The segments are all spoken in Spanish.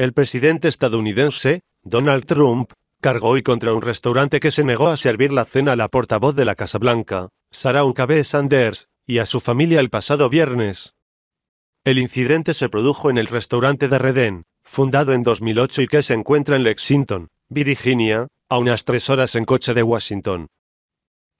El presidente estadounidense, Donald Trump, cargó hoy contra un restaurante que se negó a servir la cena a la portavoz de la Casa Blanca, Sarah Huckabee Sanders, y a su familia el pasado viernes. El incidente se produjo en el restaurante de Redén, fundado en 2008 y que se encuentra en Lexington, Virginia, a unas tres horas en coche de Washington.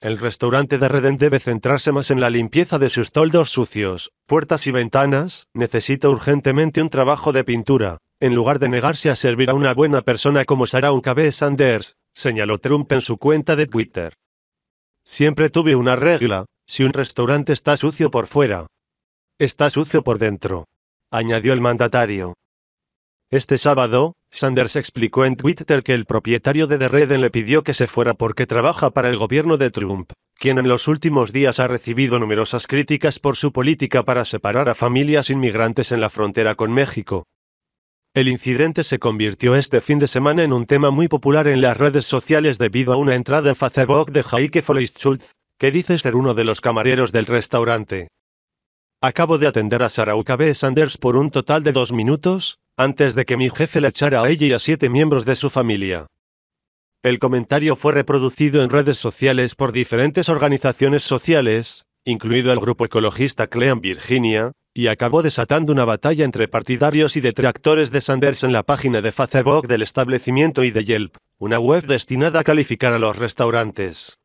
El restaurante de Redén debe centrarse más en la limpieza de sus toldos sucios, puertas y ventanas, necesita urgentemente un trabajo de pintura, en lugar de negarse a servir a una buena persona como un KB Sanders, señaló Trump en su cuenta de Twitter. Siempre tuve una regla, si un restaurante está sucio por fuera, está sucio por dentro, añadió el mandatario. Este sábado, Sanders explicó en Twitter que el propietario de The Reden le pidió que se fuera porque trabaja para el gobierno de Trump, quien en los últimos días ha recibido numerosas críticas por su política para separar a familias inmigrantes en la frontera con México. El incidente se convirtió este fin de semana en un tema muy popular en las redes sociales debido a una entrada en Facebook de Heike Schultz, que dice ser uno de los camareros del restaurante. Acabo de atender a Sarah B. Sanders por un total de dos minutos, antes de que mi jefe le echara a ella y a siete miembros de su familia. El comentario fue reproducido en redes sociales por diferentes organizaciones sociales, incluido el grupo ecologista Clean Virginia, y acabó desatando una batalla entre partidarios y detractores de Sanders en la página de Facebook del establecimiento y de Yelp, una web destinada a calificar a los restaurantes.